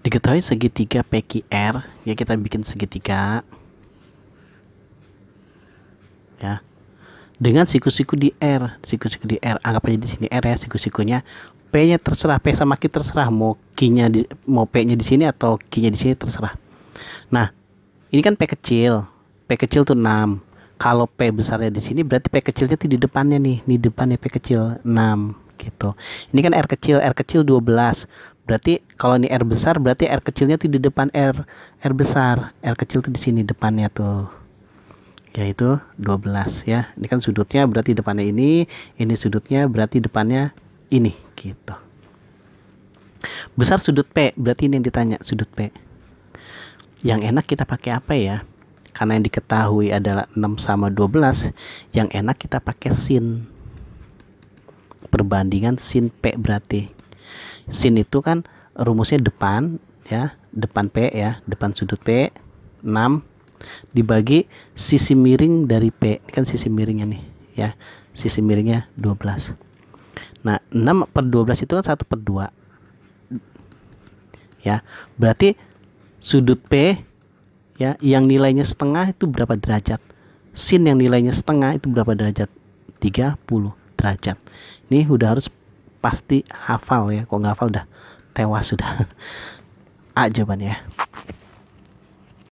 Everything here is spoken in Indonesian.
Diketahui segitiga PQR, ya kita bikin segitiga. Ya. Dengan siku-siku di R, siku-siku di R, anggap aja di sini R ya, siku-sikunya P-nya terserah, P sama Q terserah mau Q-nya di, mau P-nya di sini atau Q-nya di sini terserah. Nah, ini kan P kecil. P kecil tuh 6. Kalau P besarnya di sini berarti P kecilnya tuh di depannya nih, di depannya P kecil 6 gitu. Ini kan R kecil, R kecil 12. Berarti kalau ini R besar berarti R kecilnya tuh di depan R. R besar, R kecil tuh di sini depannya tuh. Yaitu 12 ya. Ini kan sudutnya berarti depannya ini, ini sudutnya berarti depannya ini gitu. Besar sudut P, berarti ini yang ditanya sudut P. Yang enak kita pakai apa ya? Karena yang diketahui adalah 6 sama 12, yang enak kita pakai sin. Perbandingan sin P berarti sin itu kan rumusnya depan ya depan p ya depan sudut p 6 dibagi sisi miring dari p ini kan sisi miringnya nih ya sisi miringnya 12 nah 6 per 12 itu kan 1 per 2 ya berarti sudut p ya yang nilainya setengah itu berapa derajat sin yang nilainya setengah itu berapa derajat 30 derajat ini udah harus pasti hafal ya kok nggak hafal udah tewas sudah A jawabannya